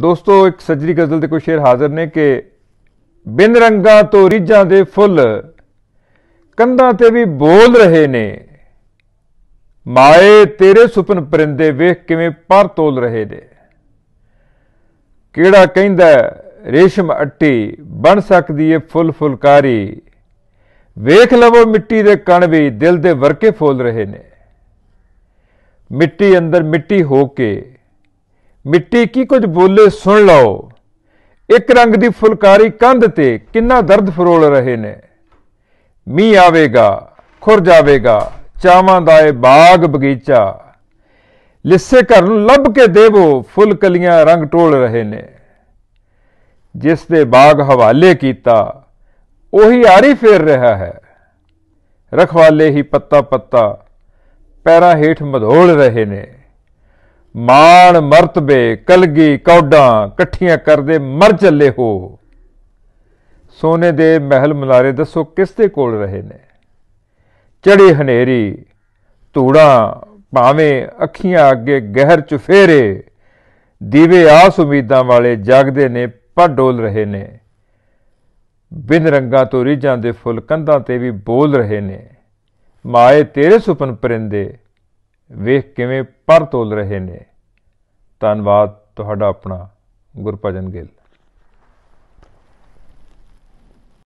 ਦੋਸਤੋ ਇੱਕ ਸੱਜਰੀ ਗਜ਼ਲ ਦੇ ਕੋਈ ਸ਼ੇਰ ਹਾਜ਼ਰ ਨੇ ਕਿ ਬਿੰਦ ਰੰਗਾਂ ਤੋਂ ਰੀਝਾਂ ਦੇ ਫੁੱਲ ਕੰਧਾਂ ਤੇ ਵੀ ਬੋਲ ਰਹੇ ਨੇ ਮਾਏ ਤੇਰੇ ਸੁਪਨ ਪਰਿੰਦੇ ਵੇਖ ਕਿਵੇਂ ਪਰ ਤੋਲ ਰਹੇ ਨੇ ਕਿਹੜਾ ਕਹਿੰਦਾ ਰੇਸ਼ਮ ਅੱਟੀ ਬਣ ਸਕਦੀ ਏ ਫੁੱਲ ਫੁਲਕਾਰੀ ਵੇਖ ਲਵੋ ਮਿੱਟੀ ਦੇ ਕਣ ਵੀ ਦਿਲ ਦੇ ਵਰਕੇ ਫੋਲ ਰਹੇ ਨੇ ਮਿੱਟੀ ਅੰਦਰ ਮਿੱਟੀ ਹੋ ਕੇ ਮਿੱਟੀ ਕੀ ਕੁਝ ਬੋਲੇ ਸੁਣ ਲਓ ਇੱਕ ਰੰਗ ਦੀ ਫੁਲਕਾਰੀ ਕੰਧ ਤੇ ਕਿੰਨਾ ਦਰਦ ਫਰੋਲ ਰਹੇ ਨੇ ਮੀ ਆਵੇਗਾ ਖੁਰ ਜਾਵੇਗਾ ਚਾਵਾਂ ਦਾ ਇਹ ਬਾਗ ਬਗੀਚਾ ਲਿੱਸੇ ਘਰ ਨੂੰ ਲੱਭ ਕੇ ਦੇਵੋ ਫੁੱਲ ਕਲੀਆਂ ਰੰਗ ਟੋਲ ਰਹੇ ਨੇ ਜਿਸ ਦੇ ਬਾਗ ਹਵਾਲੇ ਕੀਤਾ ਉਹੀ ਆਰੀ ਫੇਰ ਰਿਹਾ ਹੈ ਰਖਵਾਲੇ ਹੀ ਪੱਤਾ ਪੱਤਾ ਪੈਰਾਂ ਹੇਠ ਮਧੋਲ ਰਹੇ ਨੇ ਮਾਣ ਮਰਤਬੇ ਕਲਗੀ ਕੌਡਾਂ ਇਕੱਠੀਆਂ ਕਰਦੇ ਮਰ ਚੱਲੇ ਹੋ ਸੋਨੇ ਦੇ ਮਹਿਲ ਮਲਾਰੇ ਦੱਸੋ ਕਿਸ ਦੇ ਕੋਲ ਰਹੇ ਨੇ ਚੜੀ ਹਨੇਰੀ ਧੂੜਾਂ ਭਾਵੇਂ ਅੱਖੀਆਂ ਅੱਗੇ ਗਹਿਰ ਚ ਫੇਰੇ ਦੀਵੇ ਆਸ ਉਮੀਦਾਂ ਵਾਲੇ ਜਾਗਦੇ ਨੇ ਪਰ ਡੋਲ ਰਹੇ ਨੇ ਬਿਨ ਰੰਗਾਂ ਤੋਂ ਰਿਝਾਂ ਦੇ ਫੁੱਲ ਕੰਧਾਂ ਤੇ ਵੀ ਬੋਲ ਰਹੇ ਨੇ ਮਾਏ ਤੇਰੇ ਸੁਪਨ ਪਰਿੰਦੇ ਵੇਖ ਕਿਵੇਂ ਪਰ ਤੋਲ ਰਹੇ ਨੇ ਧੰਨਵਾਦ ਤੁਹਾਡਾ ਆਪਣਾ ਗੁਰਪਜਨ ਗਿੱਲ